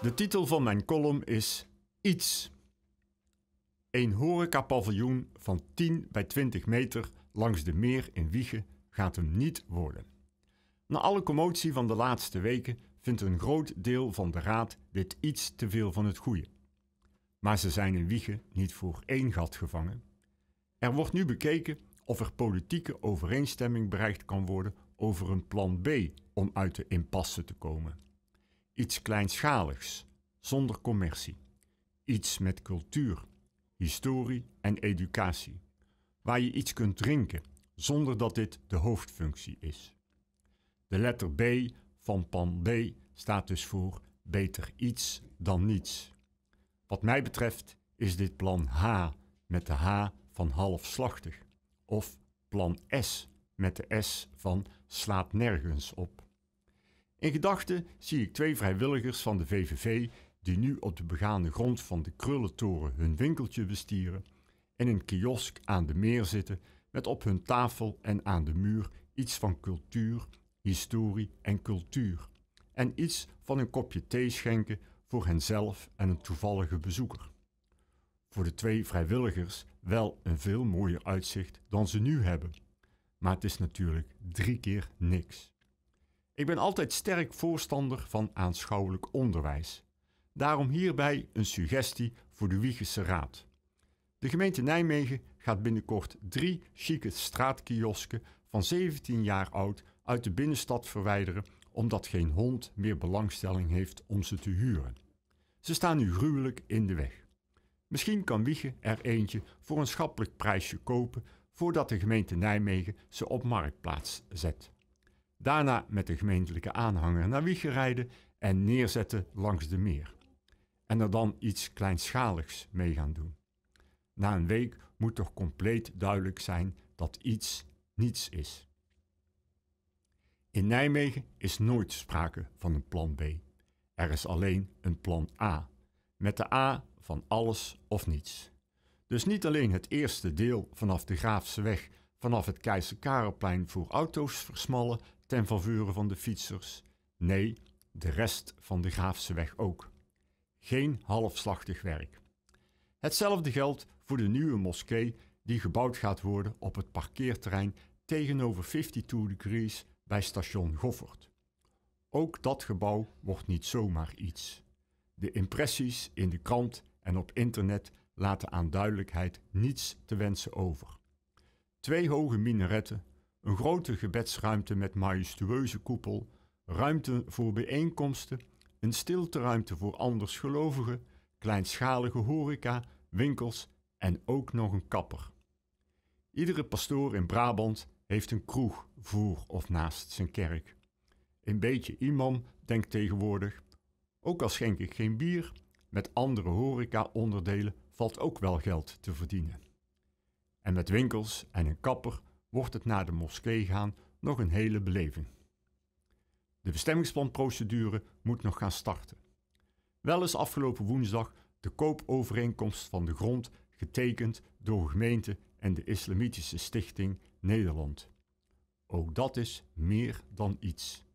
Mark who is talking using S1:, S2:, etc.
S1: De titel van mijn column is Iets. Een horecapaviljoen van 10 bij 20 meter langs de meer in Wiegen gaat hem niet worden. Na alle commotie van de laatste weken vindt een groot deel van de raad dit iets te veel van het goede. Maar ze zijn in Wiegen niet voor één gat gevangen. Er wordt nu bekeken of er politieke overeenstemming bereikt kan worden over een plan B om uit de impasse te komen. Iets kleinschaligs, zonder commercie. Iets met cultuur, historie en educatie. Waar je iets kunt drinken, zonder dat dit de hoofdfunctie is. De letter B van Pan B staat dus voor beter iets dan niets. Wat mij betreft is dit plan H met de H van halfslachtig. Of plan S met de S van slaat nergens op. In gedachten zie ik twee vrijwilligers van de VVV die nu op de begaande grond van de Krullentoren hun winkeltje bestieren en een kiosk aan de meer zitten met op hun tafel en aan de muur iets van cultuur, historie en cultuur en iets van een kopje thee schenken voor henzelf en een toevallige bezoeker. Voor de twee vrijwilligers wel een veel mooier uitzicht dan ze nu hebben, maar het is natuurlijk drie keer niks. Ik ben altijd sterk voorstander van aanschouwelijk onderwijs. Daarom hierbij een suggestie voor de Wiegische Raad. De gemeente Nijmegen gaat binnenkort drie chique straatkiosken van 17 jaar oud uit de binnenstad verwijderen omdat geen hond meer belangstelling heeft om ze te huren. Ze staan nu gruwelijk in de weg. Misschien kan Wiegen er eentje voor een schappelijk prijsje kopen voordat de gemeente Nijmegen ze op marktplaats zet. Daarna met de gemeentelijke aanhanger naar Wiegen rijden en neerzetten langs de meer. En er dan iets kleinschaligs mee gaan doen. Na een week moet toch compleet duidelijk zijn dat iets niets is. In Nijmegen is nooit sprake van een plan B. Er is alleen een plan A. Met de A van alles of niets. Dus niet alleen het eerste deel vanaf de Graafse weg vanaf het Keizer Karelplein voor auto's versmallen ten faveur van de fietsers. Nee, de rest van de Graafse weg ook. Geen halfslachtig werk. Hetzelfde geldt voor de nieuwe moskee die gebouwd gaat worden op het parkeerterrein tegenover 52 degrees bij station Goffert. Ook dat gebouw wordt niet zomaar iets. De impressies in de krant en op internet laten aan duidelijkheid niets te wensen over. Twee hoge minaretten, een grote gebedsruimte met majestueuze koepel, ruimte voor bijeenkomsten, een stilteruimte voor anders gelovigen, kleinschalige horeca, winkels en ook nog een kapper. Iedere pastoor in Brabant heeft een kroeg voor of naast zijn kerk. Een beetje imam denkt tegenwoordig, ook al schenk ik geen bier, met andere horeca-onderdelen valt ook wel geld te verdienen. En met winkels en een kapper wordt het naar de moskee gaan nog een hele beleving. De bestemmingsplanprocedure moet nog gaan starten. Wel is afgelopen woensdag de koopovereenkomst van de grond getekend door gemeente en de Islamitische Stichting Nederland. Ook dat is meer dan iets.